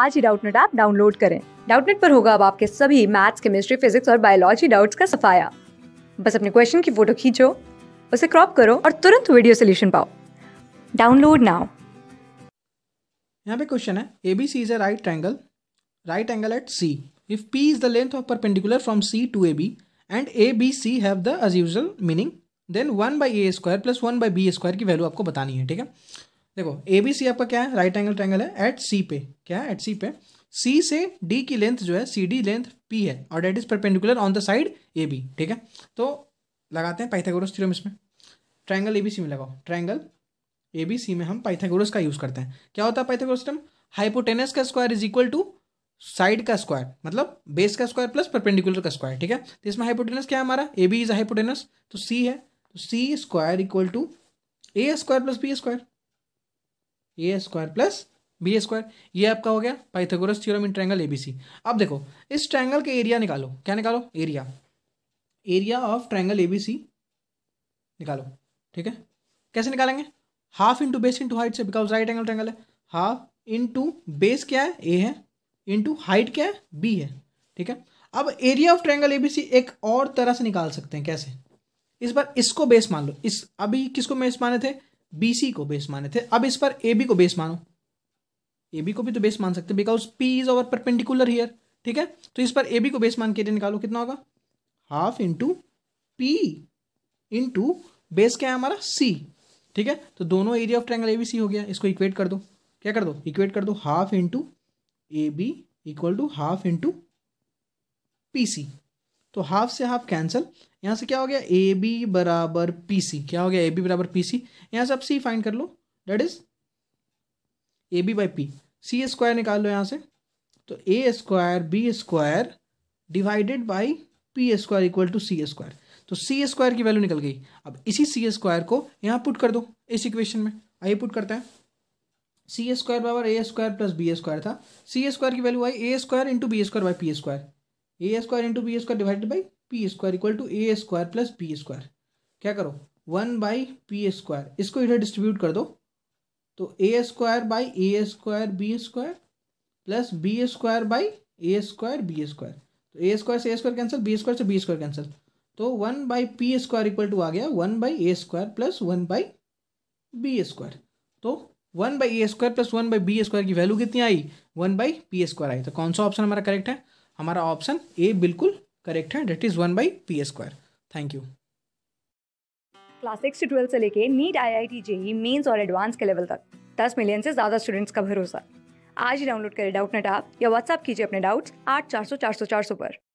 आज ही Doubtnut app download करें डाउटनेट पर होगा अब आपके सभी मैथ्स केमिस्ट्री फिजिक्स और बायोलॉजी डाउट्स का सफाया बस अपने क्वेश्चन की फोटो खींचो उसे क्रॉप करो और तुरंत वीडियो सोल्यूशन पाओ डाउनलोड नाउ यहाँ पे क्वेश्चन है A B C is a right triangle right angle at C if P is the length of perpendicular from C to A B and A B C have the as usual meaning then one by A square plus one by B square की value आपको बतानी है ठीक है देखो ए B सी आपका क्या है राइट एंगल ट्रैंगल है एट सी पे क्या है एट सी पे सी से डी की लेंथ जो है सी डी लेंथ पी है और that is perpendicular on the side A B ठीक है तो लगाते हैं पाइथागोरस थ्योरम इसमें ट्रायंगल ए बी सी में लगाओ ट्रायंगल ए बी सी में हम पाइथागोरस का यूज़ करते हैं क्या होता है पाइथागोरस थ्योरम हाइपोटेनस का square is equal to side का स्क्वायर मतलब बेस का स्क्वायर प्लस परपेंडिकुलर का स्क्वायर ठीक है तो इसमें हाइपोटेनस क्या है हमारा ए बी इज हाइपोटेनस तो सी है तो C square equal to A square plus B square A square plus B square ये आपका हो गया Pythagoras theorem in triangle ABC अब देखो इस ट्रैंगल के एरिया निकालो क्या निकालो area area of triangle ABC निकालो ठीक है कैसे निकालेंगे half into base into height से बिकॉज राइट एंगल ट्रैंगल है हाफ इंटू बेस क्या है ए है इंटू हाइट क्या है बी है ठीक है अब एरिया ऑफ ट्रैंगल एबीसी एक और तरह से निकाल सकते हैं कैसे इस बार इसको बेस मान लो इस अभी किसको बेस माने थे बीसी को बेस माने थे अब इस पर ए बी को बेस मानो ए बी को भी तो बेस मान सकते because P is our perpendicular here ठीक है तो इस पर ए बी को बेस मान के निकालो कितना होगा half into P into base क्या है हमारा सी ठीक है तो दोनों area of triangle A B C हो गया इसको इक्वेट कर दो क्या कर दो इक्वेट कर दो half into A B equal to half into P C तो हाफ से हाफ कैंसिल यहाँ से क्या हो गया ए बी बराबर पी सी क्या हो गया ए बी बराबर पी सी यहाँ से आप सी फाइंड कर लो that is A B by P C square निकाल लो यहाँ से तो A square B square divided by P square equal to C square तो सी स्क्वायर की वैल्यू निकल गई अब इसी सी स्क्वायर को यहाँ पुट कर दो इस इक्वेशन में आइए पुट करते हैं सी स्क्वायर बराबर A square plus B square था सी स्क्वायर की वैल्यू आई A square into B square by P square A square into B square divided by P square equal to A square plus B square क्या करो one by P square इसको इधर distribute कर दो तो A square by A square B square plus B square by A square B square तो A square से A square cancel B square से बी स्क्वायर कैंसिल तो one by P square equal to आ गया one by A square plus one by B square तो one by A square plus one by B square की value कितनी आई one by P square आई तो कौन सा ऑप्शन हमारा करेक्ट है हमारा ऑप्शन ए बिल्कुल करेक्ट है that is one by P square thank you class six से ट्वेल्थ से लेके NEET I I T JEE mains और एडवांस के लेवल तक दस मिलियन से ज़्यादा स्टूडेंट्स का भरोसा आज ही डाउनलोड करें डाउट नेट आप या व्हाट्सअप कीजिए अपने डाउट्स आठ चार सौ चार सौ चार सौ पर